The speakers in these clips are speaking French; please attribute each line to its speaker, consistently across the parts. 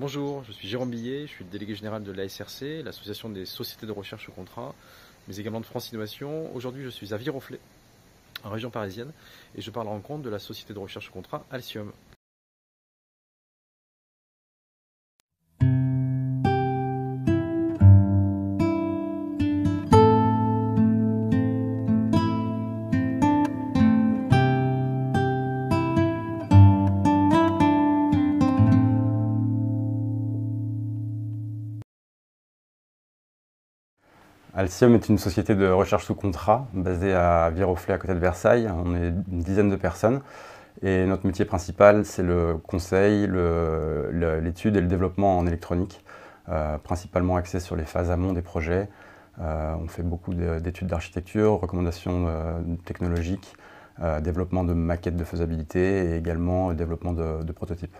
Speaker 1: Bonjour, je suis Jérôme Billet, je suis le délégué général de l'ASRC, l'association des sociétés de recherche au contrat, mais également de France Innovation. Aujourd'hui, je suis à Viroflay, en région parisienne, et je parle en compte de la société de recherche au contrat Alcium. Alcium est une société de recherche sous contrat basée à Viroflay à côté de Versailles. On est une dizaine de personnes et notre métier principal c'est le conseil, l'étude et le développement en électronique, euh, principalement axé sur les phases amont des projets. Euh, on fait beaucoup d'études d'architecture, recommandations euh, technologiques, développement de maquettes de faisabilité et également développement de prototypes.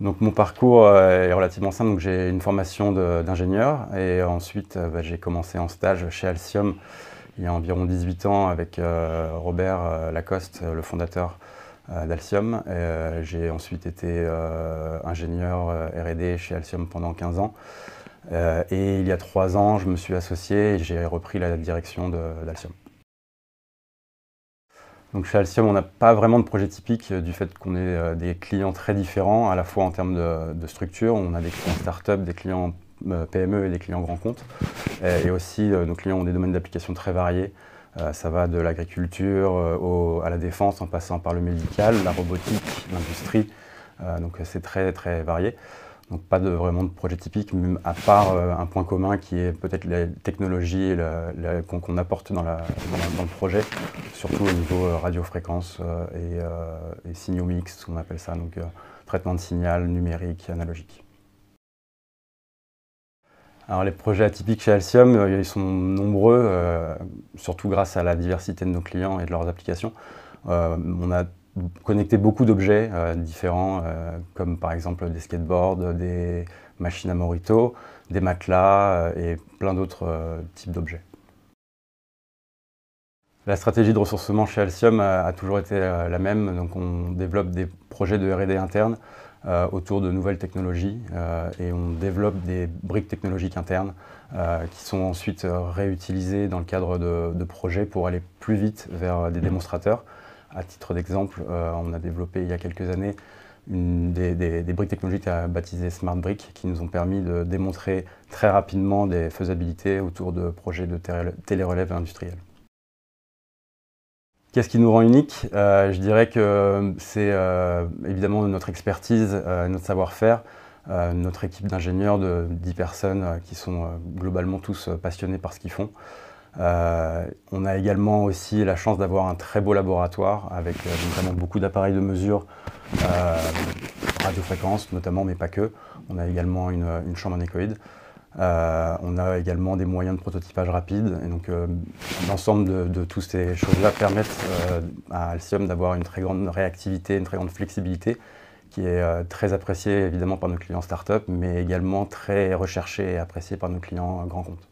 Speaker 1: Donc mon parcours euh, est relativement simple. Donc j'ai une formation d'ingénieur et ensuite euh, bah, j'ai commencé en stage chez Alcium il y a environ 18 ans avec euh, Robert Lacoste, le fondateur d'Alcium. j'ai ensuite été ingénieur R&D chez Alcium pendant 15 ans. et il y a 3 ans, je me suis associé et j'ai repris la direction d'Alcium. Donc chez Alcium, on n'a pas vraiment de projet typique euh, du fait qu'on ait euh, des clients très différents, à la fois en termes de, de structure, on a des clients start-up, des clients euh, PME et des clients grands comptes. Et, aussi, nos clients ont des domaines d'application très variés. ça va de l'agriculture à la défense, en passant par le médical, la robotique, l'industrie. donc c'est très très varié. Donc pas de, vraiment de projet typique, à part euh, un point commun qui est peut-être les technologies qu'on apporte dans, le projet, surtout au niveau euh, radiofréquence euh, et, et, signaux mix, on appelle ça, donc traitement de signal numérique et analogique. Alors les projets atypiques chez Alcium, ils sont nombreux, surtout grâce à la diversité de nos clients et de leurs applications. on a connecter beaucoup d'objets euh, différents, euh, comme par exemple des skateboards, des machines à morito, des matelas euh, et plein d'autres types d'objets. La stratégie de ressourcement chez Alcium a toujours été la même, donc on développe des projets de RD interne autour de nouvelles technologies et on développe des briques technologiques internes qui sont ensuite réutilisées dans le cadre de projets pour aller plus vite vers des démonstrateurs. À titre d'exemple, euh, on a développé il y a quelques années des, briques technologiques baptisées baptisé Smart Brick qui nous ont permis de démontrer très rapidement des faisabilités autour de projets de télérelève industriels. Qu'est-ce qui nous rend unique euh, Je dirais que c'est euh, évidemment notre expertise, notre savoir-faire, notre équipe d'ingénieurs de 10 personnes qui sont globalement tous passionnés par ce qu'ils font. Euh, on a également aussi la chance d'avoir un très beau laboratoire avec euh, notamment beaucoup d'appareils de mesure, euh, radiofréquences notamment, mais pas que. On a également une, chambre en écoïde. on a également des moyens de prototypage rapide. Et donc l'ensemble de, de toutes ces choses-là permettent à Alcium d'avoir une très grande réactivité, une très grande flexibilité qui est très appréciée évidemment par nos clients start-up, mais également très recherchée et appréciée par nos clients grands comptes.